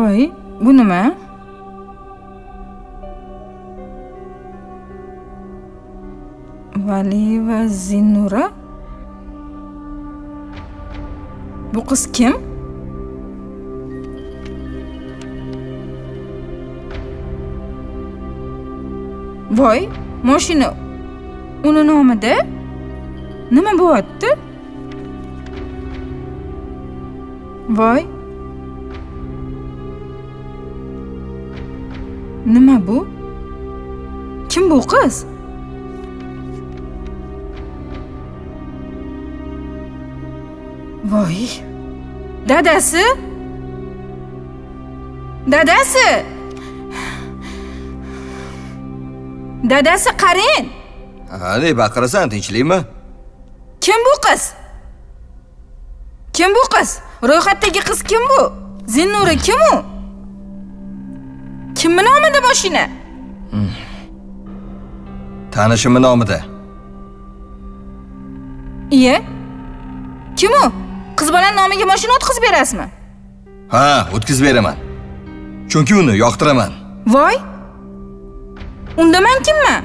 Vay bu nima valiyeva zinura bu kız kim Vay, voy moshina ne mi bu bo'lyapti Vay. Nima bu? Kim bu qiz? Voy. Dadası? Dadası? Dadasi qarang. Hali baqirasan, tinchlikmi? Kim bu kız? Kim bu kız? Ro'yxatdagi kız kim bu? Zinnura kim o? Kimni nomida mashina? Tanishimni nomida. Iye? Kim u? Qiz bilan nomiga mashina o'tkazib berasizmi? Ha, o'tkazib beraman. Chunki uni yoqtiraman. Voy! Unda men kimman?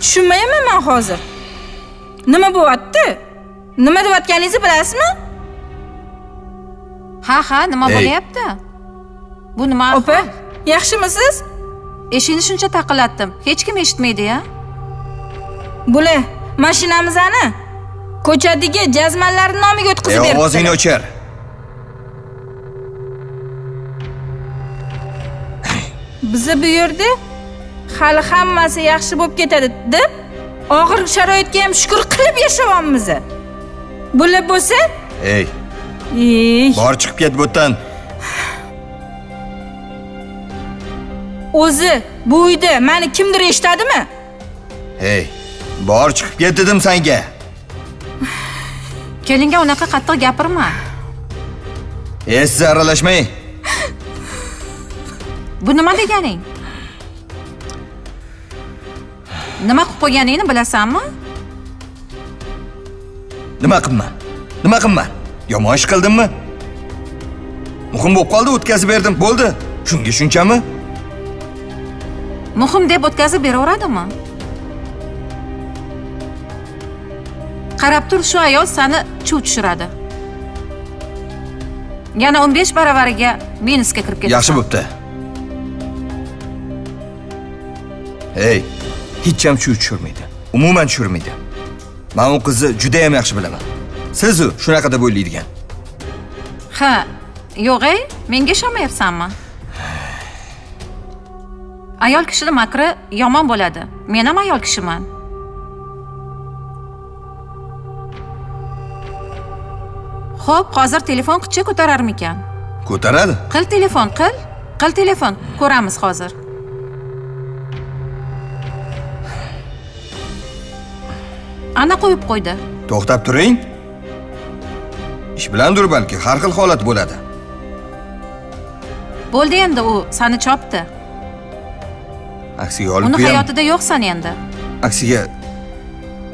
Tushunmayapman men hozir. Nima bo'lyapti? Nima deyotganingizni bilasizmi? ha ha nima bo'lyapti bu nima opa yaxshimisiz eshikni shuncha taqillatdim hech kim eshitmaydi ya bula mashinamizni ko'chadagi jazmanlarni nomiga o'tkazib beribdi ovozingni o'chir bizni bu yerda hali hammasi yaxshi bo'lib ketadi deb og'ir sharoitga ham shukur qilib yashayapmiz bular bo'lsa ey ey bor chiqib ket bu yerdan o'zi bu uyda meni kimdir eshitadimi hey bor chiqib ket dedim senga kelinga unaqa qattiq gapirma esi aralashmay bu nima deganing nima qilib qo'yganingni bilasanmi nima qilma nima qilma yomon ish qildimmi muhim bo'lib qoldi o'tkazib berdim bo'ldi shunga shunchami muhim deb o'tkazib beraveradimi qarab tur shu ayol sani chuv tushiradi yana o'n besh baravariga minusga kirib ketdi yaxshi bo'pti ey hech ham chuv tushirmaydi umuman tushirmaydi man u qizni judayam yaxshi bilaman sizu shunaqa deb o'ylaydigan ha yo'q ey menga ishonmayapsanmi ayol kishini makri yomon bo'ladi men ham ayol kishiman Xo'p, hozir telefon qilcha ko'tararmikan? Ko'taradi. Qil telefon, qil. Qil telefon, ko'ramiz hozir. Ana qo'yib qo'ydi. To'xtab turing. ish bilandir balki har xil holat bo'ladi bo'ldi endi u sani chopdi aksiga olib uni hayotida yo'qsan endi aksiga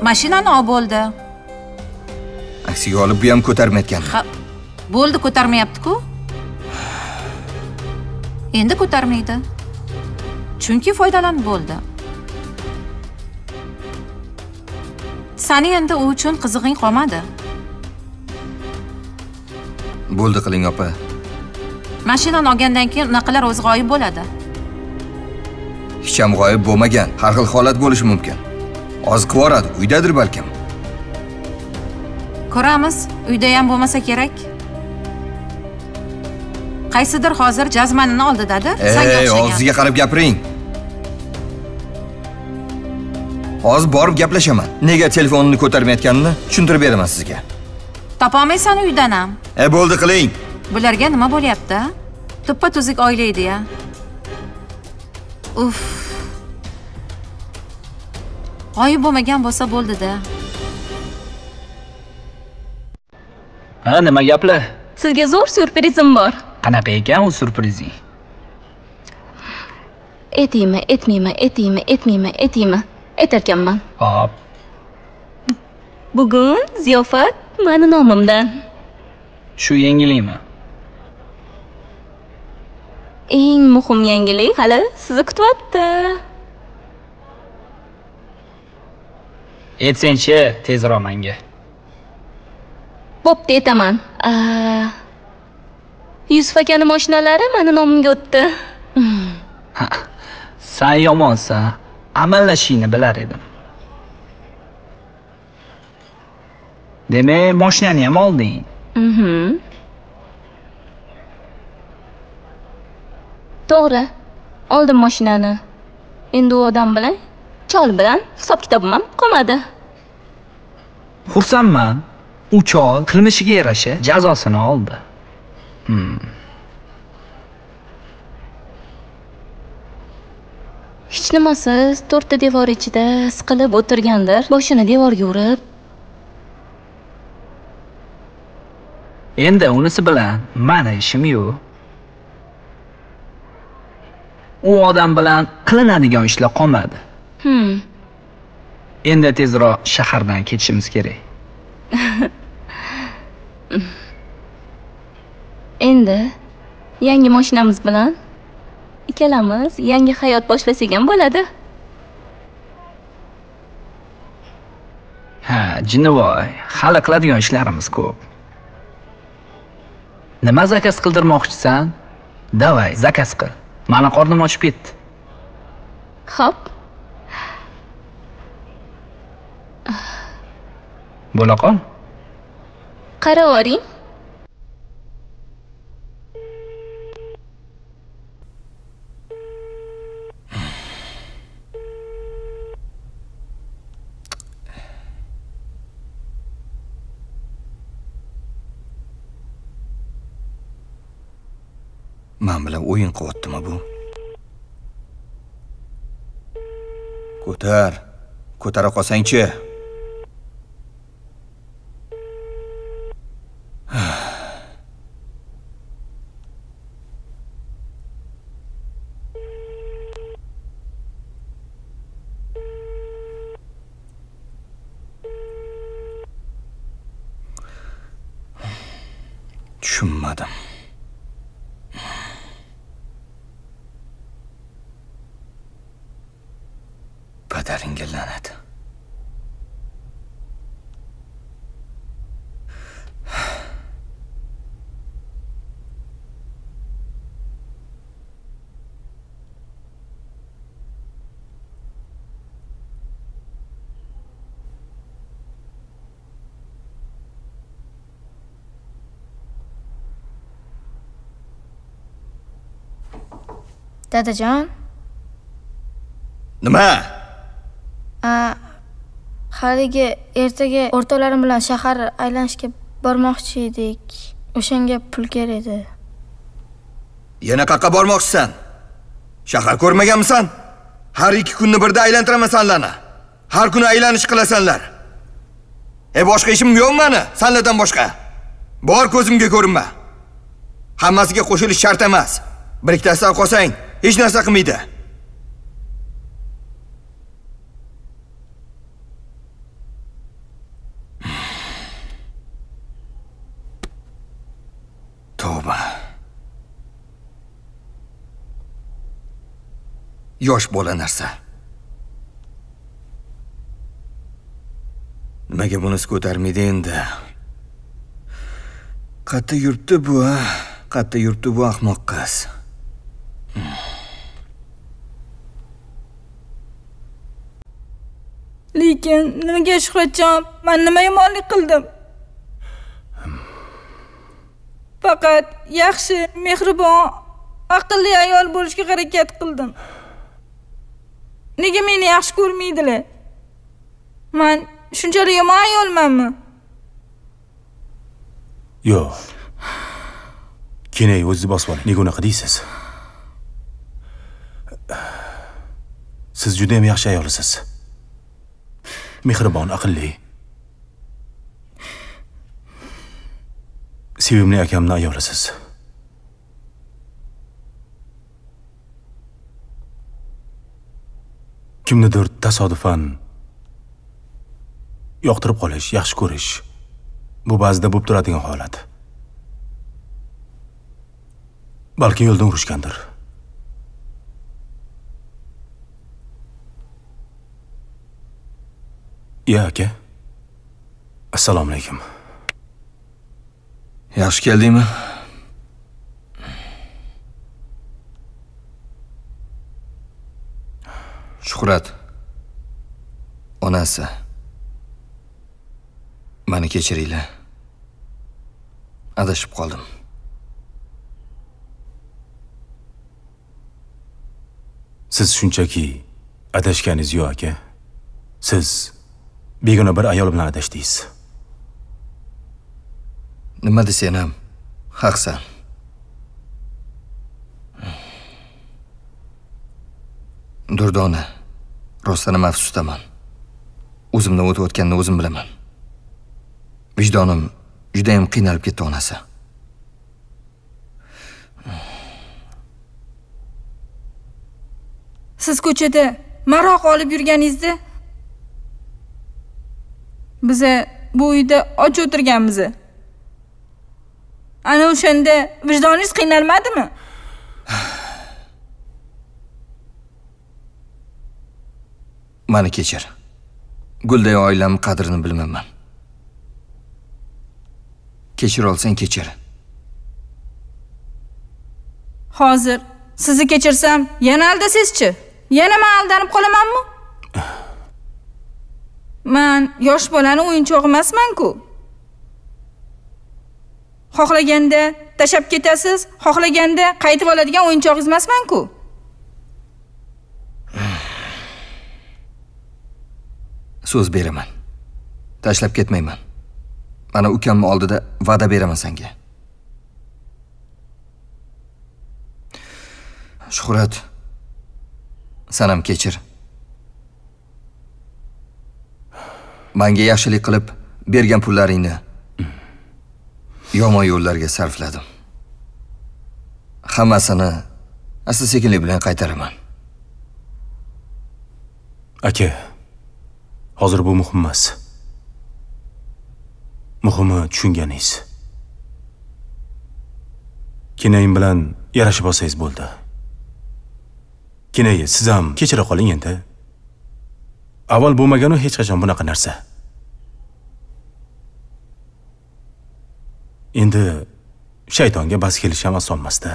mashinani olib bo'ldi aksiga olib bu ham ko'tarmayotgan bo'ldi ko'tarmayapti-ku. endi ko'tarmaydi chunki foydalan bo'ldi sani endi u uchun qizig'ing qolmadi bo'ldi qiling opa mashinani olgandan keyin unaqalar o'zi g'oyib bo'ladi hech ham g'oyib bo'lmagan har xil holat bo'lishi mumkin oziqib yuboradi uydadir balkim ko'ramiz uyda ham bo'lmasa kerak qaysidir hozir jazmanini oldidadir sanga o'xshagan og'zingizga qarab gapiring hozir borib gaplashaman nega telefonini ko'tarmayotganini tushuntirib beraman sizga topolmaysan ham e bo'ldi qiling bularga nima bo'lyapti tuppa tuzuk oila edi-ya. uf g'oyib bo'lmagan bo'lsa bo'ldi-da. ha nima gaplar sizga zo'r syurprizim bor qanaqa ekan u syurprizing Etima, etmima, etima, etmima, etiymi aytarkanman hop bugun ziyofat Mani nomimdan. Shu yangilikmi? Eng muhim yangilik hali sizni kutyapti. Aytsenchi, tezroq menga. Bo'pti, aytaman. Yusuf akaning mashinalari meni nomimga o'tdi. Ha. yomonsan. amallashini bilar edim. demak moshinani ham olding mhm. to'g'ri oldim moshinani endi u odam bilan chol bilan hisob kitobim ham qolmadi xursandman u chol qilmishiga yarasha jazosini oldi hmm. hech nimasiz to'rtta devor ichida siqilib o'tirgandir boshini devorga urib endi unisi bilan mana ishim yo'q u odam bilan qilinadigan ishlar qolmadi hmm. endi tezroq shahardan ketishimiz kerak endi yangi mashinamiz bilan ikkalamiz yangi hayot boshlasak ham bo'ladi ha jinnivoy hali qiladigan ishlarimiz ko'p nima zakaz qildirmoqchisan davay zakaz qil mani qornim ochib ketdi hop bo'la qol qaravoring man bilan o'yin qilyaptimi bu ko'tar ko'tara qolsangchi tushunmadim dadajon nima a haligi ertaga o'rtalarim bilan shahar aylanishga bormoqchi edik o'shanga pul kerak edi yana qaqqa bormoqchisan shahar ko'rmaganmisan har ikki kunni birda aylantiramasanlar. har kuni aylanish qilasanlar e boshqa ishim yo'q mana, sanlardan boshqa bor ko'zimga ko'rinma hammasiga qo'shilish shart emas bir ikkitasidan qolsang hech narsa qilmaydi Toba. yosh bola narsa nimaga bunisi ko'tarmaydi endi qayerda yuribdi bu a qayerda yuribdi bu ahmoq qiz lekin nimaga shuhratjon man nima yomonlik qildim faqat yaxshi mehribon aqlli ayol bo'lishga harakat qildim nega meni yaxshi ko'rmaydilar man shunchalik yomon ayolmanmi yo'q kenay o'zizni bosib oling nega unaqa deysiz siz juda ham yaxshi ayolsiz mehribon aqlli sevimli akamni ayolisiz kimnidir tasodifan yoqtirib qolish yaxshi ko'rish bu ba'zida bo'lib turadigan holat balki yo'ldan urishgandir Ya aka assalomu alaykum yaxshi keldingmi shuhrat onasi mani kechiringlar adashib qoldim siz shunchaki adashganingiz yo'q aka siz begona bir ayol bilan adashdingiz nima desang ham haqsan durdona rostdanam afsusdaman o'zimdan o'tib o'tganini o'zim bilaman vijdonim judayam qiynalib ketdi onasi siz ko'chada maroq olib yurganingizda biza bu uyda och o'tirganmiz ana o'shanda vijdoningiz qiynalmadimi ailem kechir gulday oilam qadrini bilmayman kechira olsang kechir hozir sizni kechirsam yana aldasizchi yana man aldanib qolamanmi man yosh bolani o'yinchog'i emasman-ku. xohlaganda tashab ketasiz xohlaganda qaytib oladigan o'yinchog'ingiz emasman-ku. so'z beraman tashlab ketmayman mana ukamni oldida va'da beraman senga shuhrat sanam kechir manga yaxshilik qilib bergan pullaringni yomon yo'llarga sarfladim hammasini asta sekinlik bilan qaytaraman aka hozir bu muhim emas muhimi tushunganingiz kinayim bilan yarashib olsangiz bo'ldi kinayi siz ham kechira qoling endi avval bo'lmaganu hech qachon bunaqa narsa endi shaytonga bas kelish ham osonmasdi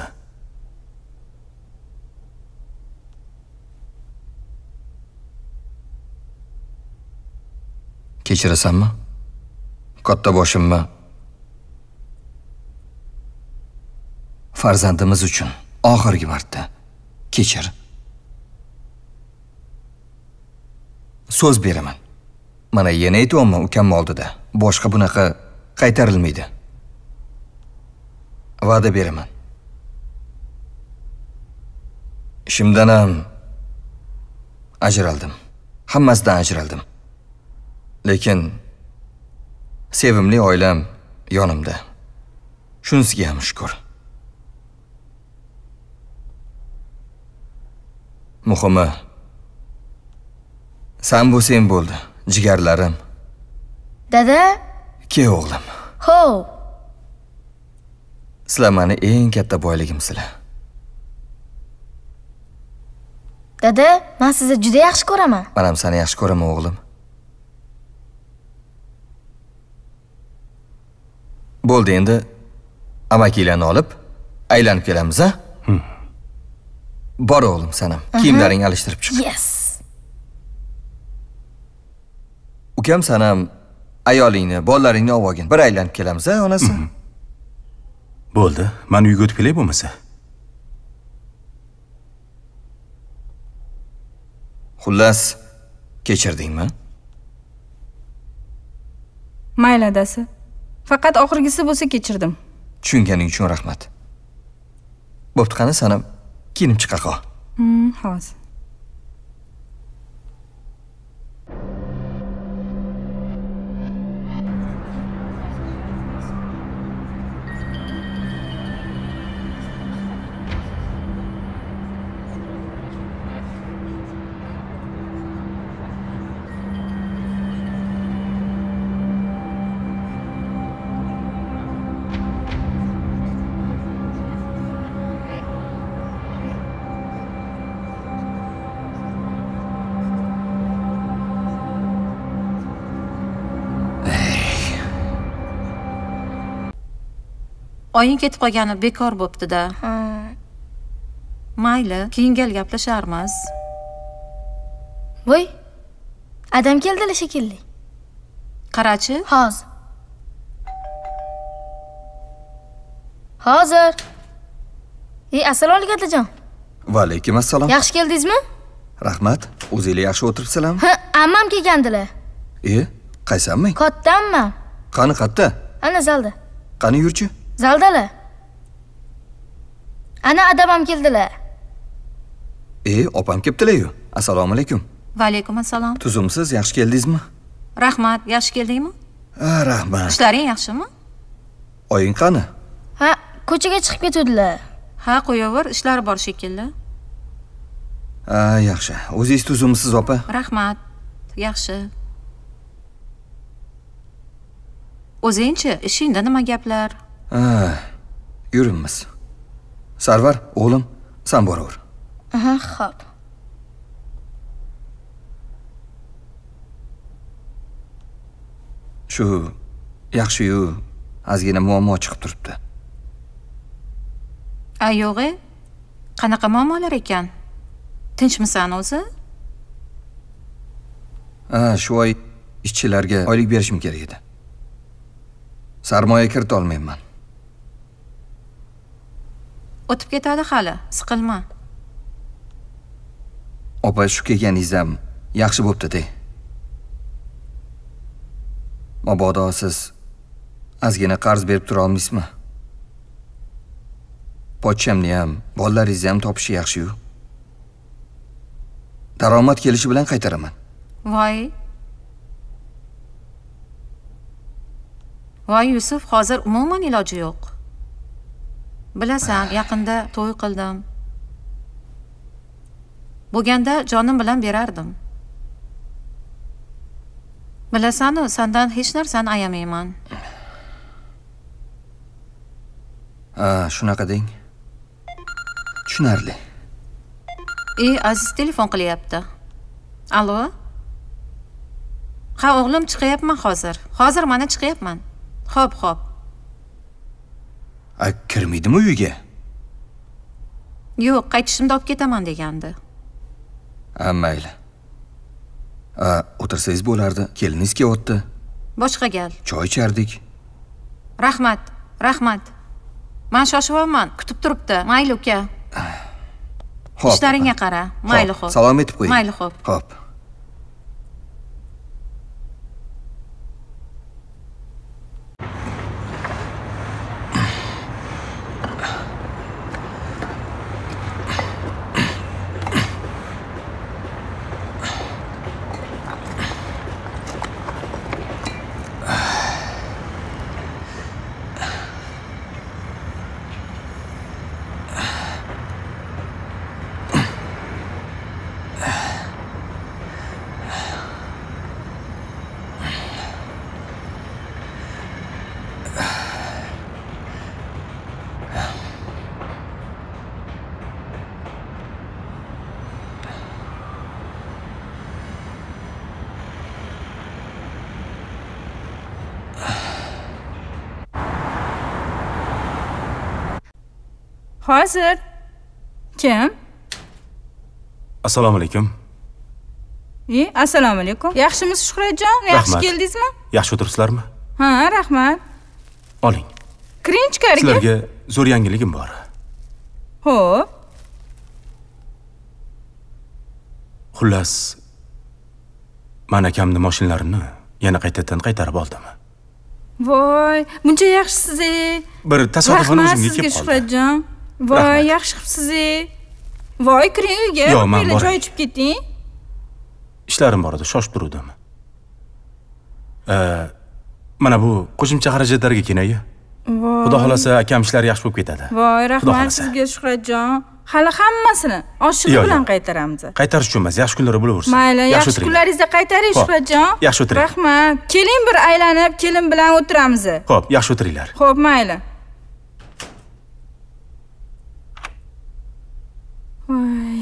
kechirasanmi katta boshimni farzandimiz uchun oxirgi marta kechir so'z beraman mana yana aytyapman ukam oldida boshqa bunaqa qaytarilmaydi va'da beraman ishimdan ham ajraldim hammasidan ajraldim lekin sevimli oilam yonimda shunisiga ham shukur muhimi bu sen bo'ldi jigarlarim dada Ki o'g'lim ho sizlar en eng katta boyligim sizlar dada ben sizni juda yaxshi ko'raman Men ham seni yaxshi ko'raman o'g'lim bo'ldi endi amakinglarni olib aylanib kelamiz a hmm. bor o'g'lim sanam kiyimlaringni alishtirib chiq yes ukam sanam ayolingni bolalaringni olib olgin bir aylanib kelamiz a onasi mhm. bo'ldi mani uyga o'tib kelay bo'lmasa xullas kechirdingmi mayli adasi faqat oxirgisi bo'lsa kechirdim tushunganing uchun rahmat bo'pti qani sanam kiyinib chiqa qol mhm, hozir oying ketib qolgani bekor bo'ptida mayli keyin gal gaplasharmiz voy adam keldilar shekilli qarachi hozir hozir e assalomu alaykum adajon va alaykum assalom yaxshi keldingizmi rahmat o'zinglar yaxshi o'tiribsizlarmi ha ammam kelgandilar e qaysi ammang katta ammam qani qayerda ana zalda qani yurchi zaldala ana adam ham keldilar e opam kelibdilar-yu. assalomu alaykum va alaykum assalom tuzumsiz yaxshi keldingizmi rahmat yaxshi keldingmi ha rahmat ishlaring yaxshimi oying qani ha ko'chaga chiqib ketdilar. ha qo'yaver ishlari bor shekilli ha yaxshi o'zingiz tuzumsiz opa rahmat yaxshi o'zingchi ishingda nima gaplar yuribmiz sarvar o'g'lim bora boraver aha ho'p shu yaxshiyu ozgina muammo chiqib turibdi a yo'q e qanaqa muammolar ekan tinchmisan o'zi ha şu ay, işçilerge oylik berishim kerak edi sarmoya olmayayım ben. o'tib ketadi hali siqilma opa shu kelganingiz ham yaxshi bo'pti mabodo siz ozgina qarz berib tura olmaysizmi pochchamni ham bolalaringizni ham topishi yaxshi-yu. daromad kelishi bilan qaytaraman voy voy yusuf hozir umuman iloji yo'q bilasan yaqinda to'y qildim bo'lganda jonim bilan berardim bilasanu sandan hech narsani ayamayman ha shunaqa deng tushunarli e aziz telefon qilyapti alo ha o'g'lim chiqyapman hozir hozir mana chiqyapman ho'p ho'p a kirmaydimi uyiga yo'q qaytishimda olib ketaman degandi ha mayli o'tirsangiz bo'lardi keliningiz kelyapti boshqa gal choy ichardik rahmat rahmat man shoshilyapman kutib turibdi mayli uka ho'p ishlaringga qara mayli xo'p salom aytib qo'ying mayli xo'p ho'p hozir kim assalomu alaykum e assalomu alaykum yaxshimisiz shuhratjon yaxshi keldingizmi yaxshi o'tiribsizlarmi ha rahmat oling kiring ichkariga sizlarga zo'r yangiligim bor Xo'p. xullas mana kamni mashinalarini yana qaytadan qaytarib oldim voy buncha yaxshisiz e bir tasodifan o'zimga kelib qoldi shuhratjon voy yaxshi qilibsiz voy kiring uyga yo'q man boray choy ichib keting ishlarim bor edi shoshib turuvdim mana bu qo'shimcha xarajatlarga kenaya xudo xohlasa akam ishlari yaxshi bo'lib ketadi voy rahmat sizga shuhratjon hali hammasini oshig'i bilan qaytaramiz qaytarish uchun emas yaxshi kunlari bo'laversin mayli yaxshi kunlaringizda qaytaring shuhratjon yaxshi o'tiring rahmat keling bir aylanib kelin bilan o'tiramiz xo'p yaxshi o'tiringlar xo'p mayli Ai.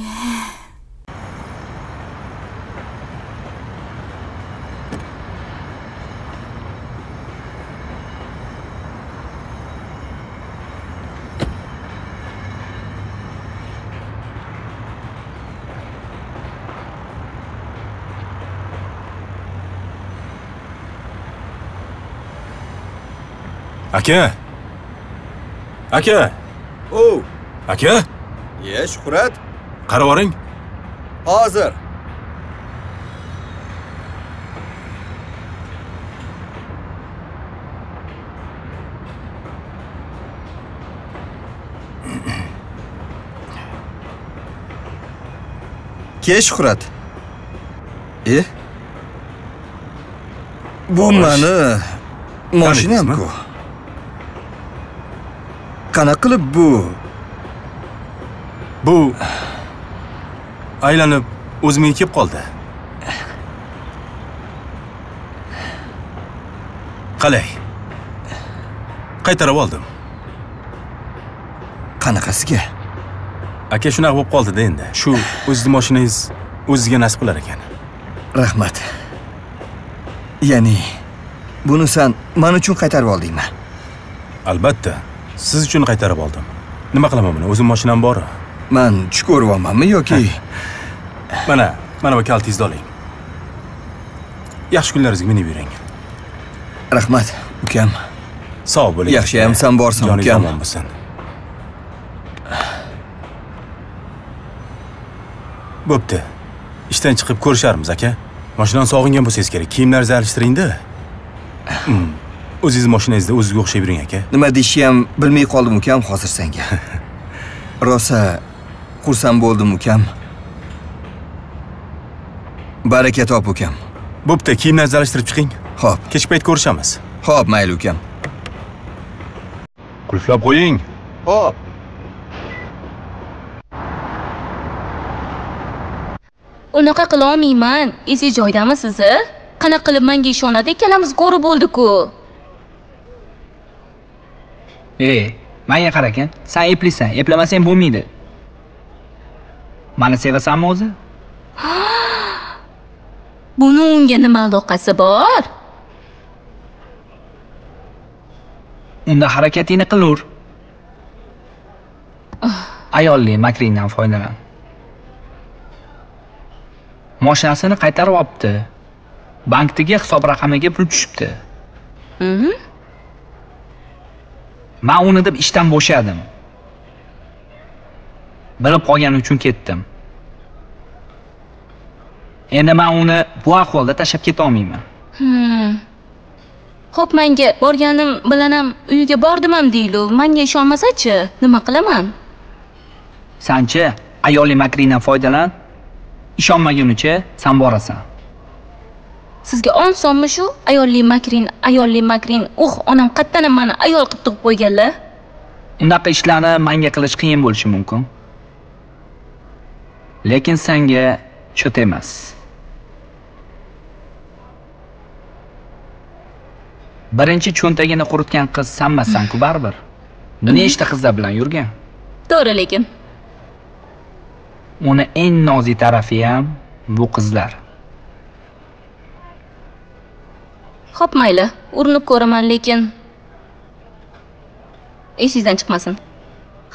Akian! Akian! Ou! Oh. Akian? Ye, Shuhrat. Qarovoring. Hazır. Ke, Shuhrat. E? Bu mani mashinam-ku. Qanaqa qilib bu bu aylanib o'zimga kelib qoldi qalay qaytarib oldim qanaqasiga aka shunaqa bo'lib qoldida endi shu o'zizni moshinangiz o'zizga nasib qilar ekan rahmat ya'ni buni san man uchun qaytarib oldingmi albatta siz uchun qaytarib oldim nima qilaman buni o'zim mashinam bor man tush ko'ryapmanmi yoki mana mana bu kaltingizni oling yaxshi kunlaringizga minib yuring rahmat ukam sog' bo'ling yaxshiyam san borsan ukam joning omon bo'lsin bo'pti ishdan chiqib ko'risharmiz aka mashinani sog'ingan bo'lsangiz kerak kiyimlaringizni alishtiringda hmm. o'zingizni mashinangizda o'zizga o'xshab yuring aka nima deyishni ham bilmay qoldim ukam hozir senga rosa xursand bo'ldim ukam baraka top ukam bo'pti kiyimlarni alishtirib chiqing Xo'p. kech payt ko'rishamiz Xo'p, mayli ukam qulflab qo'ying Xo'p. unaqa qila olmayman esi joydamisiz a qanaqa qilib menga ishonadi ikkalamiz ko'rib bo'ldi-ku. ey manga qarakan san eplisan eplamasang bo'lmaydi Mana sevasanmi o'zi buni unga nima aloqasi bor unda harakatingni qilur ah. ayolli makringdan foydalan moshinasini qaytarib olibdi bankdagi hisob raqamiga pul tushibdi mm-hmm. man uni deb ishdan bo'shadim bilib qolgani uchun ketdim endi man uni bu ahvolda tashlab ketolmayman ho'p hmm. menga borganim bilan ham uyiga bordim ham deylu manga ishonmasachi nima qilaman sanchi ayolning makridan foydalan ishonmagunicha san borasan sizga on sonmi shu ayolli makrin ayolli makrin uh onam qattanam mani ayol qilib tug'ib qo'yganlar unaqa ishlarni manga qilish qiyin bo'lishi mumkin lekin senga cho't emas birinchi cho'ntagini quritgan qiz sanmasang-ku baribir nechta qizlar bilan yurgan to'g'ri lekin uni eng nozik tarafi ham bu qizlar xo'p mayli urinib ko'raman lekin esingizdan chiqmasin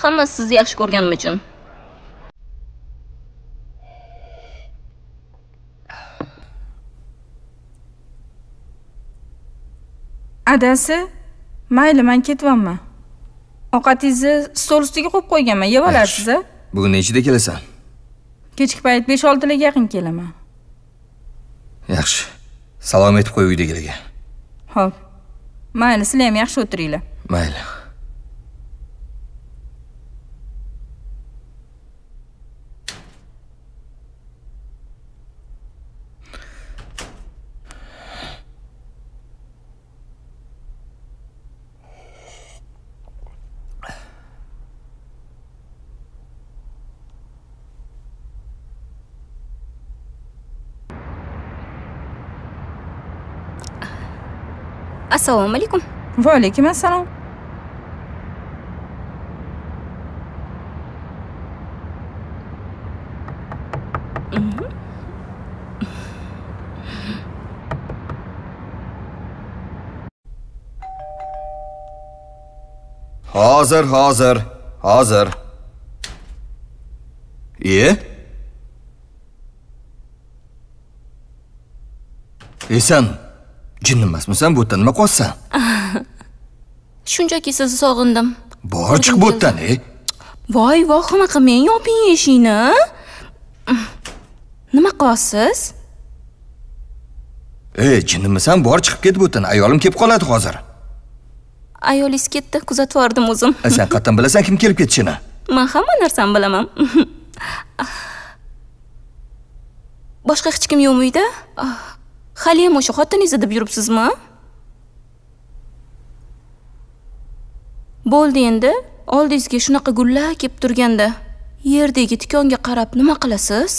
hammasi sizni yaxshi ko'rganim uchun adasi mayli man ketyapman ovqatingizni stol ustiga qo'yib qo'yganman yeb olasiz a bugun nechida kelasan kechki payt besh oltilarga yaqin kelaman yaxshi salom aytib qo'y uydagilarga ho'p mayli sizlar ham yaxshi o'tiringlar mayli Selamun aleyküm. Ve aleyküm selam. Hazır, hazır, hazır. İyi. İhsan, jin emasmisan bu yerda nima qilyapsan shunchaki sizni sog'indim bor chiq bu yerdan ey voy voy xanaqa men yoping eshikni nima qilyapsiz ey jinnimisan bor chiqib ket bu yerdan ayolim kelib qoladi hozir ayolingiz ketdi kuzatib yubordim o'zim sen qayerdan bilasan kim kelib ketishini man hamma narsani bilaman boshqa hech kim yo'qmi uyda ah, haliyam o'sha xotiningizni deb yuribsizmi bo'ldi endi oldingizga shunaqa gullar kelib turganda yerdagi tikonga qarab nima qilasiz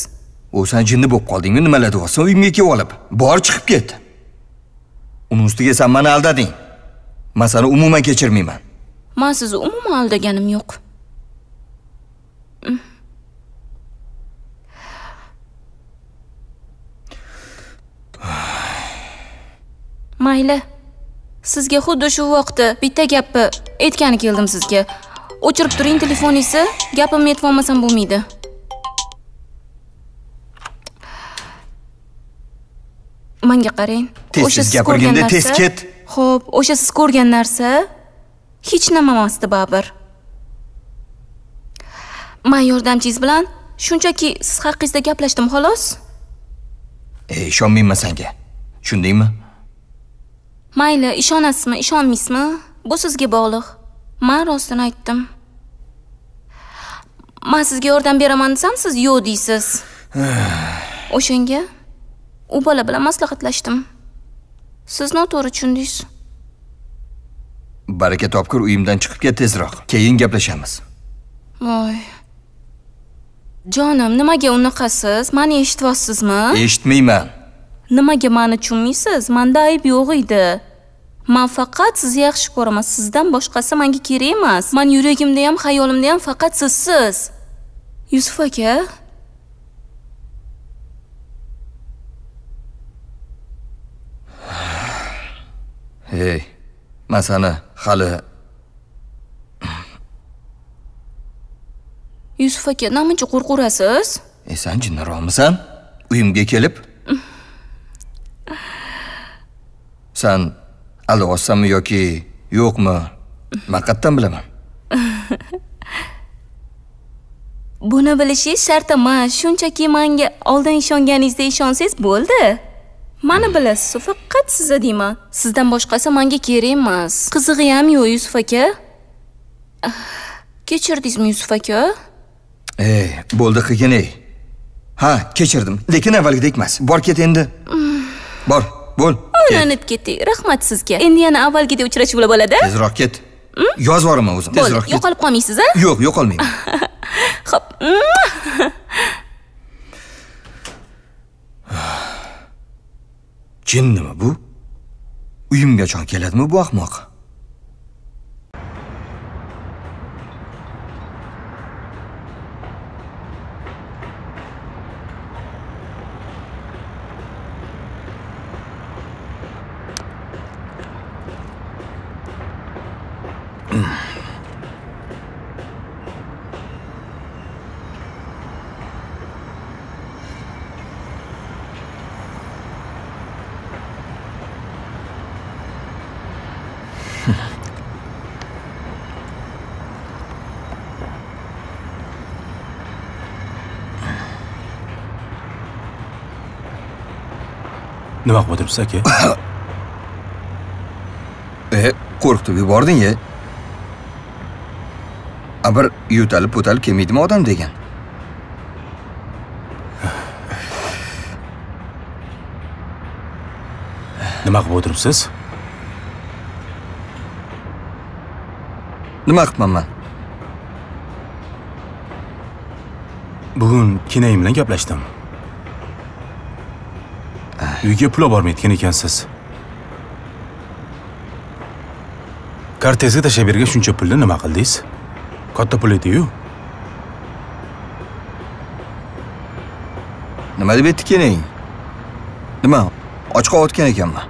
u san jinni bo'lib qoldingmi nimalar deyapsan uyimga kelib olib bor chiqib ket uni ustiga san mani aldading man seni umuman kechirmayman man sizni umuman aldaganim yo'q mayli sizga xuddi shu vaqtda bitta gapni aytgani keldim sizga o'chirib turing telefoningizni gapimni aytib olmasam bo'lmaydi manga qarang tez tez gapirganda tez ket ho'p o'sha siz ko'rgan narsa hech nima emasdi baribir man yordamchingiz bilan shunchaki siz haqingizda gaplashdim xolos ey ishonmayman sanga tushundingmi mayli ishonasizmi ishonmaysizmi bu sizga bog'liq man rostini aytdim man sizga yordam beraman desam siz yo'q deysiz o'shanga u bola bilan maslahatlashdim siz noto'g'ri tushundingiz baraka topkur uyimdan chiqib ket tezroq keyin gaplashamiz voy jonim nimaga unaqasiz mani eshityapsizmi eshitmayman nimaga mani tushunmaysiz manda ayb yo'q edi man faqat sizni yaxshi ko'raman sizdan boshqasi menga kerak emas man yuragimda ham xayolimda ham faqat sizsiz yusuf aka hey man sani hali yusuf aka nima uchun qo'rqurasiz e san jinniroqmisan uyimga kelib san aldatyapsanmi yoki yo'qmi man qayerdan bilaman buni bilishingiz shart emas shunchaki menga oldin ishonganingizda ishonsangiz bo'ldi mani hmm. bilasiz faqat sizni deyman sizdan boshqasi menga kerak emas qizig'i ham yo'q yusuf aka kechirdingizmi yusuf aka ey eh, bo'ldi qilgin ey ha kechirdim lekin avvalgidek emas bor ket endi mm. bor bo'l o'ylanib ketdik rahmat sizga endi yana avvalgidek uchrashuv bo'ladi tezroq ket mm? yozib yuboraman o'zim tezroq ket yo'qolib qolmaysiz a yo'q yo'qolmayman ho'p jin nima bu uyimga jon keladimi bu ahmoq nima qilib o'tiribsiz aka e qo'rqitib yubording e a bir yo'talib po'talib kelmaydimi odam degan nima qilib o'tiribsiz nima qilibman man bugun kinayim bilan gaplashdim uyga pul olib bormayotgan ekansiz kortejga tashlab bergan shuncha pulni nima qildingiz katta pul edi-yu. nima deb aytdi keling nima och qolayotgan ekanman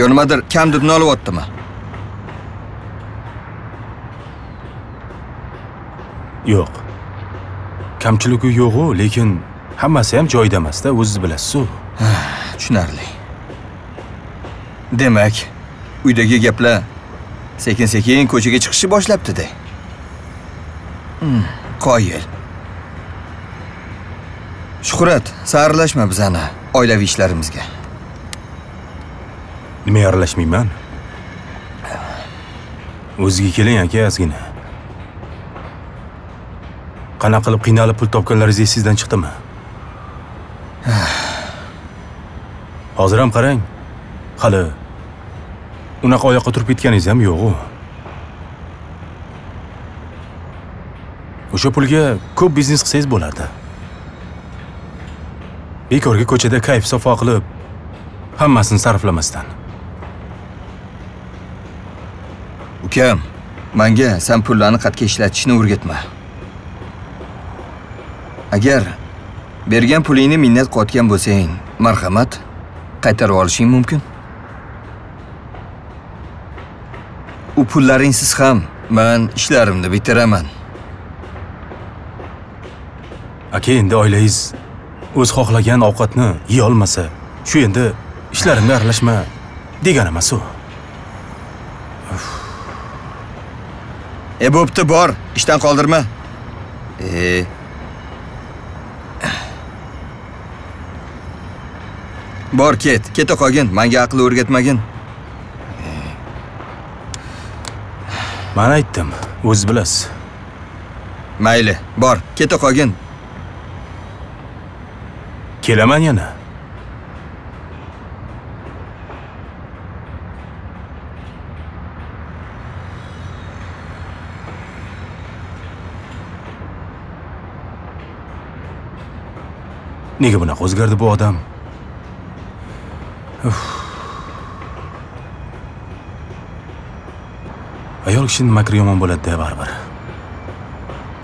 yo nimadir kam deb nolayaptimi yo'q kamchiligi yo'g'u lekin hammasi ham joyida emasda o'ziz bilasiz-ku. tushunarli demak uydagi gaplar sekin sekin ko'chaga chiqishni boshlabdi-da hmm, qoyil shuhrat sarlashma bizani oilaviy ishlarimizga nimaga aralashmayman o'ziga keling aka ozgina qanaqa qilib qiynalib pul topganlaringiz esingizdan chiqdimi hozir ham qarang hali unaqa oyoqqa turib ketganingiz ham yo'q-u. o'sha pulga ko'p biznes qilsangiz bo'lardi bekorga ko'chada kayf safo qilib hammasini sarflamasdan ukam menga sen pullarni qatga ishlatishni o'rgatma agar bergan pulingni minnat qotgan bo'lsang marhamat qaytarib olishing mumkin u pullaringsiz ham man ishlarimni bitiraman aka endi oilangiz o'z xohlagan ovqatni yeyolmasa shu endi ishlarimga aralashma degan emas u e bo'pti bor ishdan qoldirma e bor ket keta qolgin menga aql o'rgatmagin Mana aytdim o'z bilas. mayli bor keta qolgin kelaman yana nega buni o'zgardi bu odam ayol kishini makri yomon bo'ladi-da baribir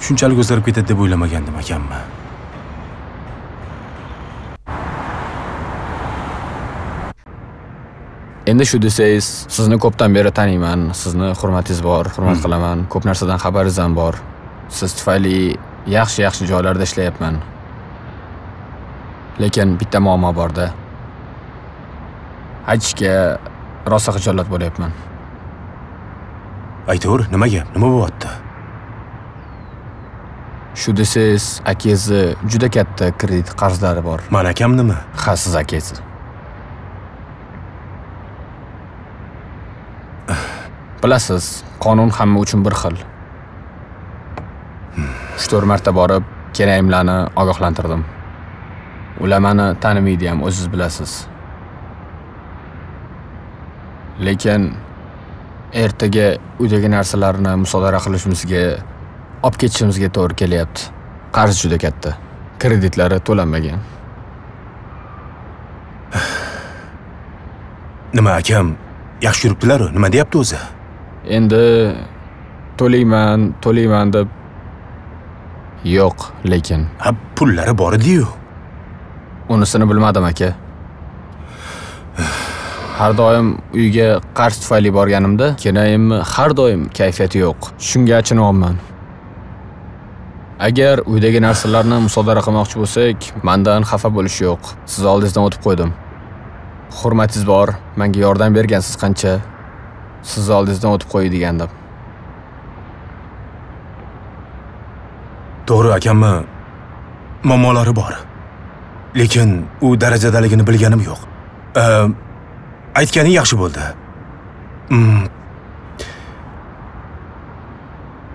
shunchalik o'zgarib ketadi deb o'ylamagandim akamman endi shu desangiz sizni ko'pdan beri taniyman sizni hurmatingiz bor hurmat hmm. qilaman ko'p narsadan xabaringiz ham bor siz tufayli yaxshi yaxshi joylarda ishlayapman lekin bitta muammo borda aytishga rosa xijolat bo'lyapman aytaver nima gap nima bo'lyapti shu desangiz akangizni juda katta kredit qarzlari bor mani nima ha siz akangiz bilasiz qonun hamma uchun bir xil uch to'rt marta borib kerakimlarni ogohlantirdim ular mani tanimaydi ham o'ziz bilasiz lekin ertaga uydagi narsalarni musodara qilishimizga olib ketishimizga to'g'ri kelyapti qarz juda katta kreditlari to'lanmagan nima akam yaxshi yuribdilaru nima deyapti o'zi endi to'layman to'layman deb yo'q lekin ha pullari bor ediyu unisini bilmadim aka har doim uyga qarz tufayli borganimda kenayimni har doim kayfiyati yo'q shunga achinyapman agar uydagi narsalarni musodara qilmoqchi bo'lsak mandan xafa bo'lish yo'q siz oldingizdan o'tib qo'ydim hurmatingiz bor menga yordam bergansiz qancha sizni oldingizdan o'tib qo'y degandim to'g'ri akamni muammolari bor lekin u darajadaligini bilganim yo'q ehm, aytganing yaxshi bo'ldi hmm.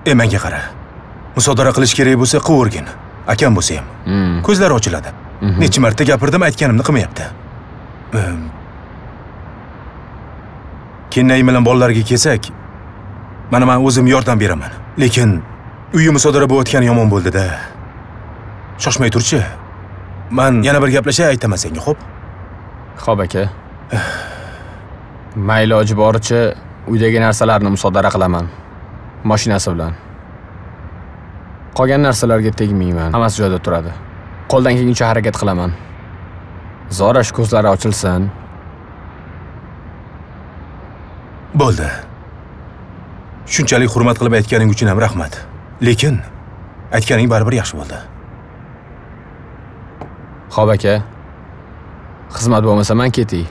e menga qara musodara qilish kerak bo'lsa qilavergin akam bo'lsa ham hmm. ko'zlari ochiladi mhm. necha marta gapirdim aytganimni qilmayapti kennayim bilan bolalarga kelsak mana man o'zim yordam beraman lekin uyi musodara bo'layotgani yomon bo'ldida shoshmay turchi man yana bir gaplashay aytaman senga xo'p xo'p aka eh. mayli iloji boricha uydagi narsalarni musodara qilaman mashinasi bilan qolgan narsalarga tegmayman hammasi joyida turadi qo'ldan kelguncha harakat qilaman zorash ko'zlari ochilsin bo'ldi shunchalik hurmat qilib aytganing uchun ham rahmat lekin aytganing baribir yaxshi bo'ldi xo'p aka xizmat bo'lmasa man ketay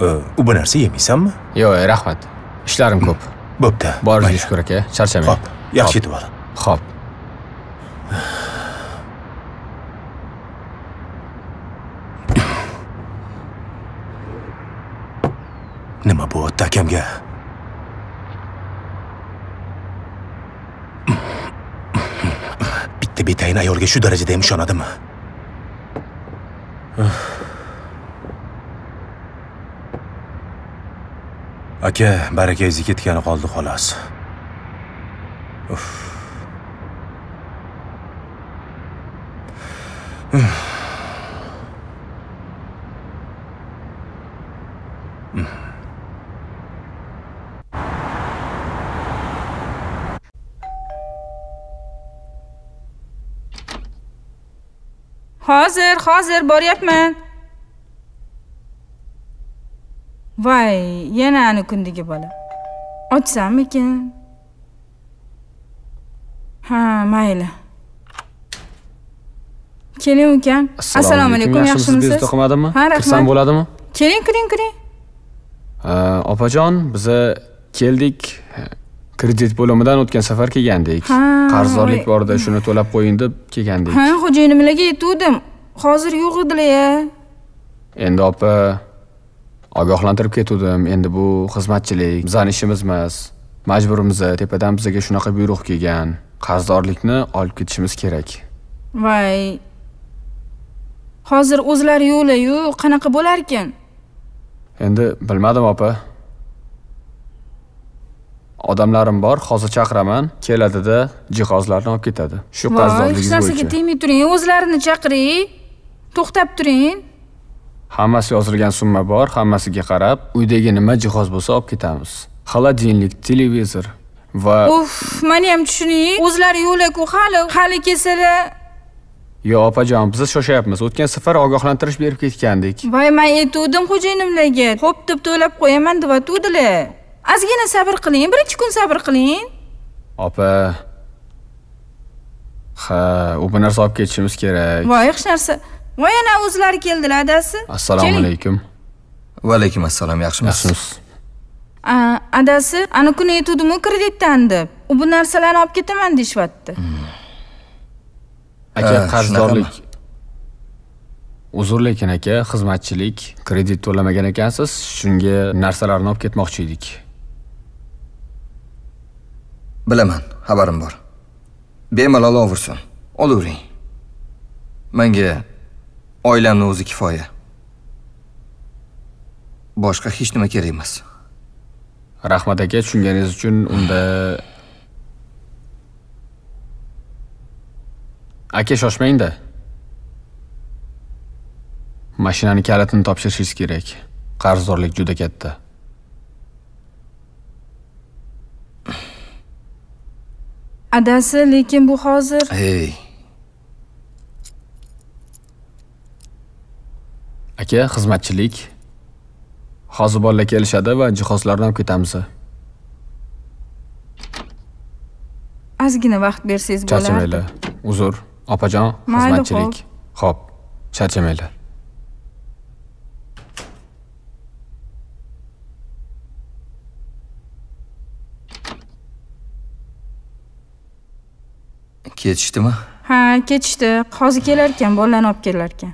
Ee, bu narsa yemaysan mi? Yo'q, rahmat. Ishlarim ko'p. Bo'pti. Borib yushkur aka, charchamang. Xo'p, yaxshi yetib ol. Xo'p. Nima bu otta akamga? Bitta şu ayolga shu darajada ishonadimi? E aka barakangizni ketgani qoldi xolos hozir hozir boryapman voy yana ani kundagi bola ochsammikin ha mayli keling ukam assalomu alaykum yaxshimisiz bezovta qilmadimmi ha rahmat kirsam bo'ladimi keling kiring kiring opajon biz keldik kredit bo'limidan o'tgan safar kelgandik qarzdorlik bor edi shuni to'lab qo'ying deb kelgandik ha xo'jayinimlarga aytuvdim hozir yo'q edilar ya endi opa ogohlantirib ketuvdim endi bu xizmatchilik bizani ishimiz emas majburimiz tepadan bizga shunaqa buyruq kelgan qarzdorlikni olib ketishimiz kerak voy hozir o'zlari yo'qlayu qanaqa bo'larkan endi bilmadim opa odamlarim bor hozir chaqiraman keladida jihozlarni olib ketadi shu qarzdorlik hech narsaga tegmay turing o'zlarini chaqiring to'xtab turing hammasi yozilgan summa bor hammasiga qarab uydagi nima jihoz bo'lsa olib ketamiz xolodilnik televizor va uf mani ham tushuning o'zlari yo'laku hali hali kelsalar yo opajon biz shoshayapmiz o'tgan safar ogohlantirish berib ketgandik voy man aytuvdim xo'jayinimlarga xo'p deb to'lab qo'yaman deb aytuvdilar ozgina sabr qiling bir ikki kun sabr qiling opa ha u bir narsa olib ketishimiz kerak voy hech narsa voy yana o'zlari keldilar adasi assalomu alaykum va alaykum assalom yaxshimisiz adasi ana kuni aytuvdimu kreditdan deb u bu narsalarni olib ketaman deyishyapti hmm. aka qarzdorlik uzr lekin aka xizmatchilik kredit to'lamagan ekansiz shunga narsalarni olib ketmoqchi edik bilaman xabarim bor bemalol ovursin olavering manga oilamni o'zi kifoya boshqa hech nima kerak emas rahmat aka tushunganingiz uchun unda aka shoshmangda mashinani kalitini topshirishingiz kerak qarzdorlik juda katta adasi lekin bu hozir hey Aka, xizmatchilik. Hozir bolalar kelishadi va jihozlarni olib ketamiz. Ozgina vaqt bersangiz bo'ladi Charchamanglar. Uzr, opajon, xizmatchilik. Xo'p, charchamanglar. Ketishdimi? Ha, ketishdi. Hozir kelar ekan, bolalarni olib kelar ekan.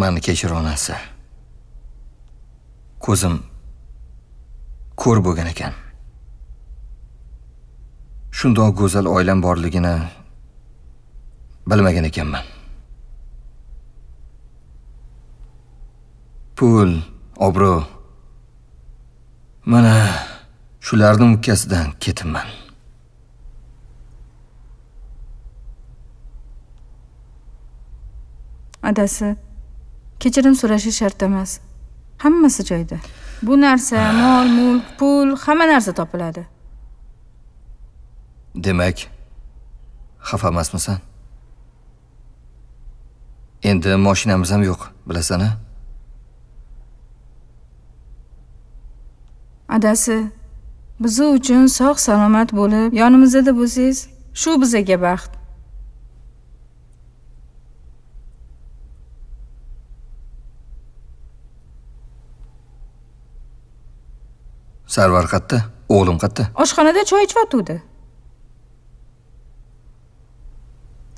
mani kechir onasi ko'zim ko'r bo'lgan ekan shundoq go'zal oilam borligini bilmagan ekanman pul obro' mana shularning ukkasidan ketibman. adasi kechirim so'rashi shart emas hammasi joyida bu narsa mol mulk pul hamma narsa topiladi demak xafa emasmisan endi moshinamiz ham yo'q bilasan a adasi biz uchun sog' salomat bo'lib yonimizda bo'lsangiz shu bizaga baxt sarvar qayerda o'g'lim qayerda oshxonada choy ichayotgandi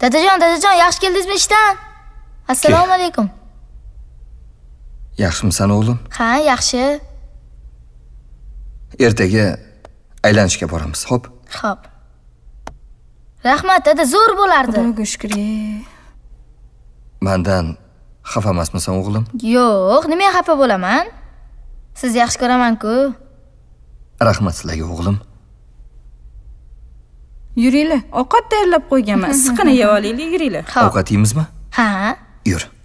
dadajon dadajon yaxshi keldingizmi ishdan assalomu alaykum yaxshimisan o'g'lim ha yaxshi ertaga aylanishga boramiz xo'p xo'p rahmat dada zo'r bo'lardi xudoga shukur mandan xafa emasmisan o'g'lim yo'q nimaga xafa bo'laman sizni yaxshi ko'raman-ku rahmat sizlarga o'g'lim yuringlar ovqat tayyorlab qo'yganman issiqqina yeb olaylik yuringlar ovqat yeymizmi ha yur